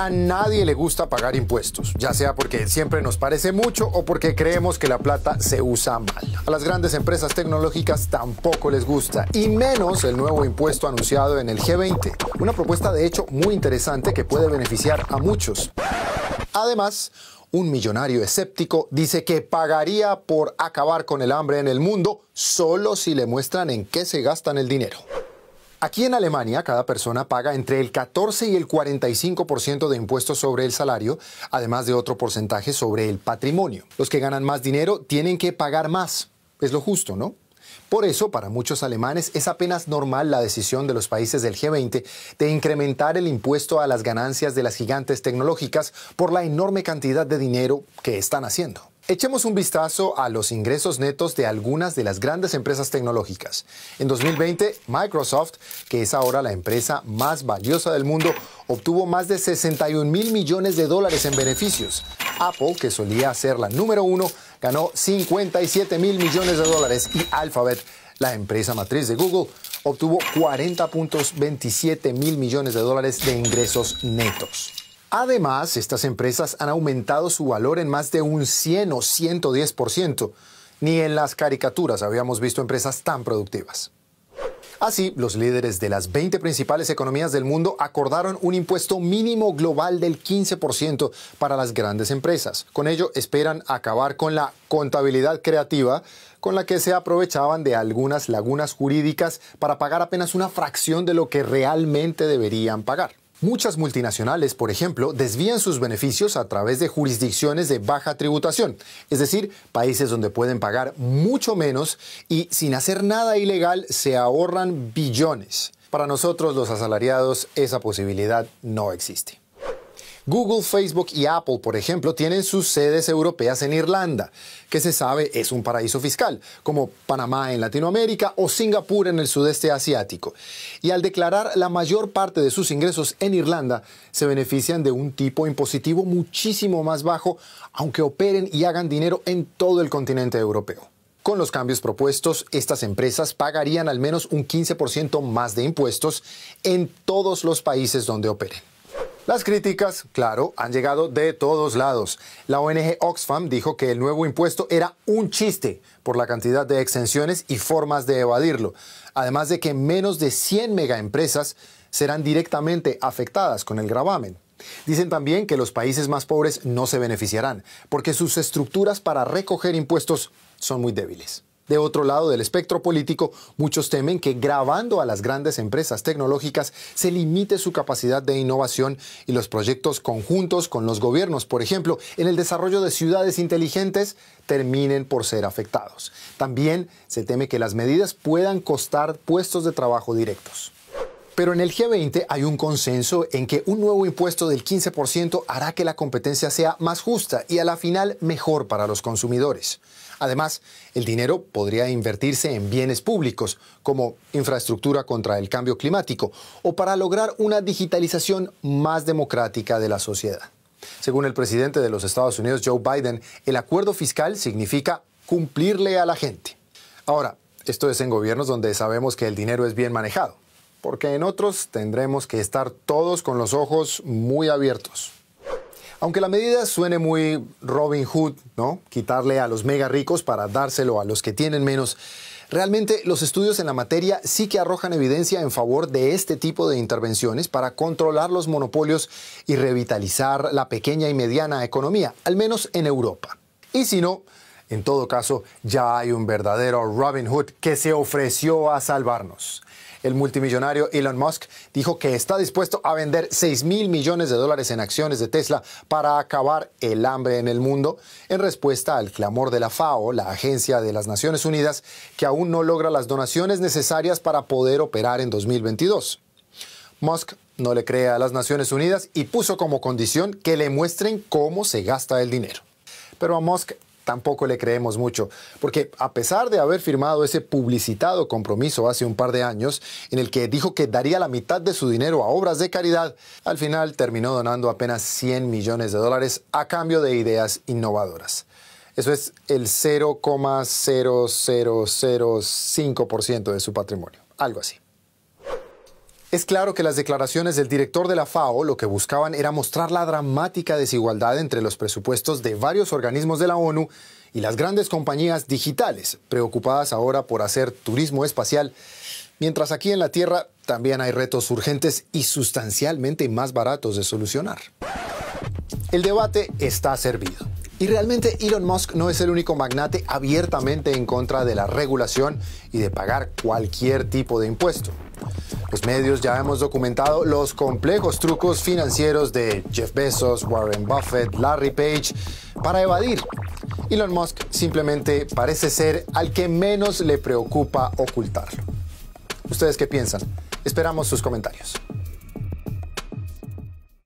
A nadie le gusta pagar impuestos, ya sea porque siempre nos parece mucho o porque creemos que la plata se usa mal. A las grandes empresas tecnológicas tampoco les gusta, y menos el nuevo impuesto anunciado en el G20. Una propuesta de hecho muy interesante que puede beneficiar a muchos. Además, un millonario escéptico dice que pagaría por acabar con el hambre en el mundo solo si le muestran en qué se gastan el dinero. Aquí en Alemania, cada persona paga entre el 14 y el 45% de impuestos sobre el salario, además de otro porcentaje sobre el patrimonio. Los que ganan más dinero tienen que pagar más. Es lo justo, ¿no? Por eso, para muchos alemanes es apenas normal la decisión de los países del G20 de incrementar el impuesto a las ganancias de las gigantes tecnológicas por la enorme cantidad de dinero que están haciendo. Echemos un vistazo a los ingresos netos de algunas de las grandes empresas tecnológicas. En 2020, Microsoft, que es ahora la empresa más valiosa del mundo, obtuvo más de 61 mil millones de dólares en beneficios. Apple, que solía ser la número uno, ganó 57 mil millones de dólares y Alphabet, la empresa matriz de Google, obtuvo 40.27 mil millones de dólares de ingresos netos. Además, estas empresas han aumentado su valor en más de un 100 o 110%. Ni en las caricaturas habíamos visto empresas tan productivas. Así, los líderes de las 20 principales economías del mundo acordaron un impuesto mínimo global del 15% para las grandes empresas. Con ello, esperan acabar con la contabilidad creativa con la que se aprovechaban de algunas lagunas jurídicas para pagar apenas una fracción de lo que realmente deberían pagar. Muchas multinacionales, por ejemplo, desvían sus beneficios a través de jurisdicciones de baja tributación, es decir, países donde pueden pagar mucho menos y sin hacer nada ilegal se ahorran billones. Para nosotros los asalariados esa posibilidad no existe. Google, Facebook y Apple, por ejemplo, tienen sus sedes europeas en Irlanda, que se sabe es un paraíso fiscal, como Panamá en Latinoamérica o Singapur en el sudeste asiático. Y al declarar la mayor parte de sus ingresos en Irlanda, se benefician de un tipo impositivo muchísimo más bajo, aunque operen y hagan dinero en todo el continente europeo. Con los cambios propuestos, estas empresas pagarían al menos un 15% más de impuestos en todos los países donde operen. Las críticas, claro, han llegado de todos lados. La ONG Oxfam dijo que el nuevo impuesto era un chiste por la cantidad de exenciones y formas de evadirlo, además de que menos de 100 megaempresas serán directamente afectadas con el gravamen. Dicen también que los países más pobres no se beneficiarán, porque sus estructuras para recoger impuestos son muy débiles. De otro lado del espectro político, muchos temen que grabando a las grandes empresas tecnológicas se limite su capacidad de innovación y los proyectos conjuntos con los gobiernos, por ejemplo, en el desarrollo de ciudades inteligentes, terminen por ser afectados. También se teme que las medidas puedan costar puestos de trabajo directos. Pero en el G20 hay un consenso en que un nuevo impuesto del 15% hará que la competencia sea más justa y a la final mejor para los consumidores. Además, el dinero podría invertirse en bienes públicos, como infraestructura contra el cambio climático, o para lograr una digitalización más democrática de la sociedad. Según el presidente de los Estados Unidos, Joe Biden, el acuerdo fiscal significa cumplirle a la gente. Ahora, esto es en gobiernos donde sabemos que el dinero es bien manejado porque en otros tendremos que estar todos con los ojos muy abiertos. Aunque la medida suene muy Robin Hood, ¿no? Quitarle a los mega ricos para dárselo a los que tienen menos. Realmente los estudios en la materia sí que arrojan evidencia en favor de este tipo de intervenciones para controlar los monopolios y revitalizar la pequeña y mediana economía, al menos en Europa. Y si no, en todo caso, ya hay un verdadero Robin Hood que se ofreció a salvarnos el multimillonario Elon Musk dijo que está dispuesto a vender 6 mil millones de dólares en acciones de Tesla para acabar el hambre en el mundo, en respuesta al clamor de la FAO, la Agencia de las Naciones Unidas, que aún no logra las donaciones necesarias para poder operar en 2022. Musk no le cree a las Naciones Unidas y puso como condición que le muestren cómo se gasta el dinero. Pero a Musk tampoco le creemos mucho, porque a pesar de haber firmado ese publicitado compromiso hace un par de años, en el que dijo que daría la mitad de su dinero a obras de caridad, al final terminó donando apenas 100 millones de dólares a cambio de ideas innovadoras. Eso es el 0,0005% de su patrimonio, algo así. Es claro que las declaraciones del director de la FAO lo que buscaban era mostrar la dramática desigualdad entre los presupuestos de varios organismos de la ONU y las grandes compañías digitales, preocupadas ahora por hacer turismo espacial, mientras aquí en la Tierra también hay retos urgentes y sustancialmente más baratos de solucionar. El debate está servido. Y realmente Elon Musk no es el único magnate abiertamente en contra de la regulación y de pagar cualquier tipo de impuesto. Los medios ya hemos documentado los complejos trucos financieros de Jeff Bezos, Warren Buffett, Larry Page para evadir. Elon Musk simplemente parece ser al que menos le preocupa ocultarlo. ¿Ustedes qué piensan? Esperamos sus comentarios.